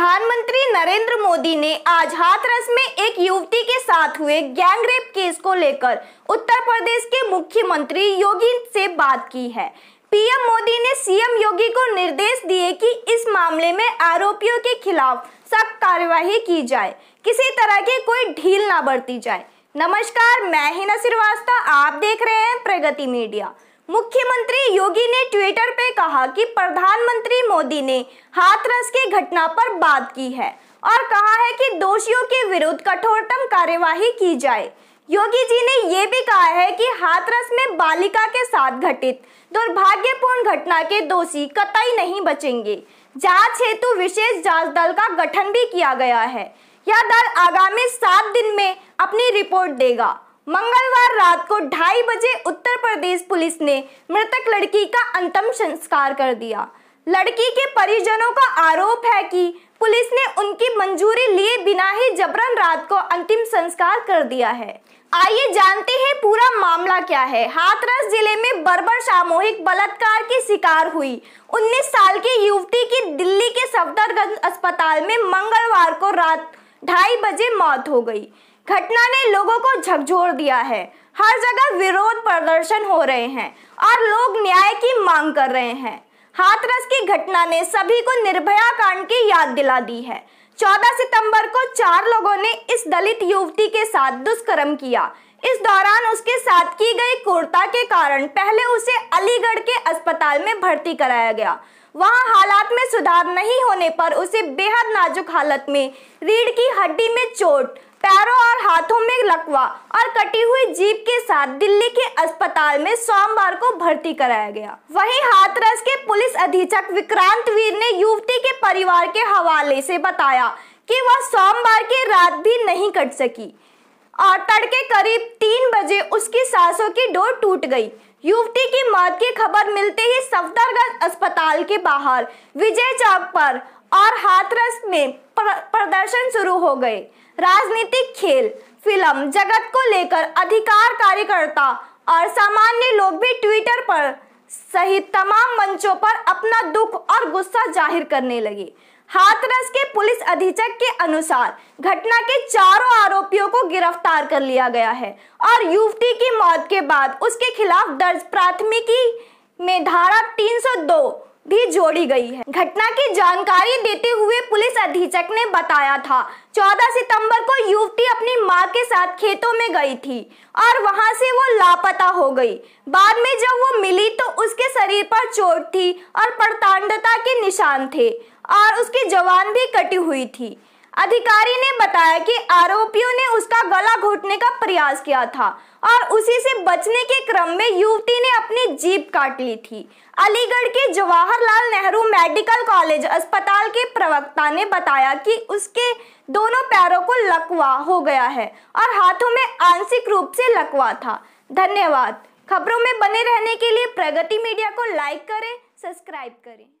प्रधानमंत्री नरेंद्र मोदी ने आज हाथरस में एक युवती के साथ हुए गैंगरेप केस को लेकर उत्तर प्रदेश के मुख्यमंत्री योगी से बात की है पीएम मोदी ने सीएम योगी को निर्देश दिए कि इस मामले में आरोपियों के खिलाफ सख्त कार्यवाही की जाए किसी तरह की कोई ढील ना बरती जाए नमस्कार मैं हिना श्रीवास्तव आप देख रहे हैं प्रगति मीडिया मुख्यमंत्री योगी ने ट्विटर पे कहा कि प्रधानमंत्री मोदी ने हाथरस की घटना पर बात की है और कहा है कि दोषियों के विरुद्ध कठोरतम कार्यवाही की जाए योगी जी ने यह भी कहा है कि हाथरस में बालिका के साथ घटित दुर्भाग्यपूर्ण घटना के दोषी कतई नहीं बचेंगे जांच हेतु विशेष जांच दल का गठन भी किया गया है यह दल आगामी सात दिन में अपनी रिपोर्ट देगा मंगलवार रात को ढाई बजे उत्तर प्रदेश पुलिस ने मृतक लड़की का अंतिम संस्कार कर दिया लड़की के परिजनों का आरोप है कि पुलिस ने उनकी मंजूरी लिए बिना ही जबरन रात को अंतिम संस्कार कर दिया है आइए जानते हैं पूरा मामला क्या है हाथरस जिले में बर्बर सामूहिक बलात्कार की शिकार हुई 19 साल की युवती की दिल्ली के सफदरगंज अस्पताल में मंगलवार को रात ढाई बजे मौत हो गई घटना ने लोगों को झकझोर दिया है हर जगह विरोध प्रदर्शन हो रहे हैं और लोग न्याय की मांग कर रहे हैं हाथरस की घटना ने सभी को निर्भया कांड की याद दिला दी है 14 सितंबर को चार लोगों ने इस दलित युवती के साथ दुष्कर्म किया इस दौरान उसके साथ की गई कुर्ता के कारण पहले उसे अलीगढ़ के अस्पताल में भर्ती कराया गया वहां हालात में सुधार नहीं होने पर उसे बेहद नाजुक हालत में रीढ़ की हड्डी में चोट पैरों और हाथों में लकवा और कटी हुई जीप के साथ दिल्ली के अस्पताल में सोमवार को भर्ती कराया गया वहीं हाथरस के पुलिस अधीक्षक विक्रांत वीर ने युवती के परिवार के हवाले से बताया कि वह सोमवार की रात भी नहीं कट सकी और तड़के करीब तीन बजे उसकी सासों की डोर टूट गई युवती की मौत की खबर मिलते ही सफदरगंज अस्पताल के बाहर विजय चौक पर और हाथरस में प्रदर्शन शुरू हो गए राजनीतिक खेल फिल्म जगत को लेकर अधिकार कार्यकर्ता और सामान्य लोग भी ट्विटर पर सहित तमाम मंचों पर अपना दुख और गुस्सा जाहिर करने लगे हाथरस के पुलिस अधीक्षक के अनुसार घटना के चारों आरोपियों को गिरफ्तार कर लिया गया है और युवती की मौत के बाद उसके खिलाफ दर्ज प्राथमिकी में धारा 302 भी जोड़ी गई है घटना की जानकारी देते हुए पुलिस अधीक्षक ने बताया था 14 सितंबर को युवती अपनी मां के साथ खेतों में गई थी और वहां से वो लापता हो गई बाद में जब वो मिली तो उसके शरीर पर चोट थी और प्रतांडता के निशान थे और उसकी जवान भी कटी हुई थी अधिकारी ने बताया कि आरोपियों ने उसका गला घोटने का प्रयास किया था और उसी से बचने के क्रम में युवती ने अपनी जीप काट ली थी अलीगढ़ के जवाहरलाल नेहरू मेडिकल कॉलेज अस्पताल के प्रवक्ता ने बताया कि उसके दोनों पैरों को लकवा हो गया है और हाथों में आंशिक रूप से लकवा था धन्यवाद खबरों में बने रहने के लिए प्रगति मीडिया को लाइक करें सब्सक्राइब करें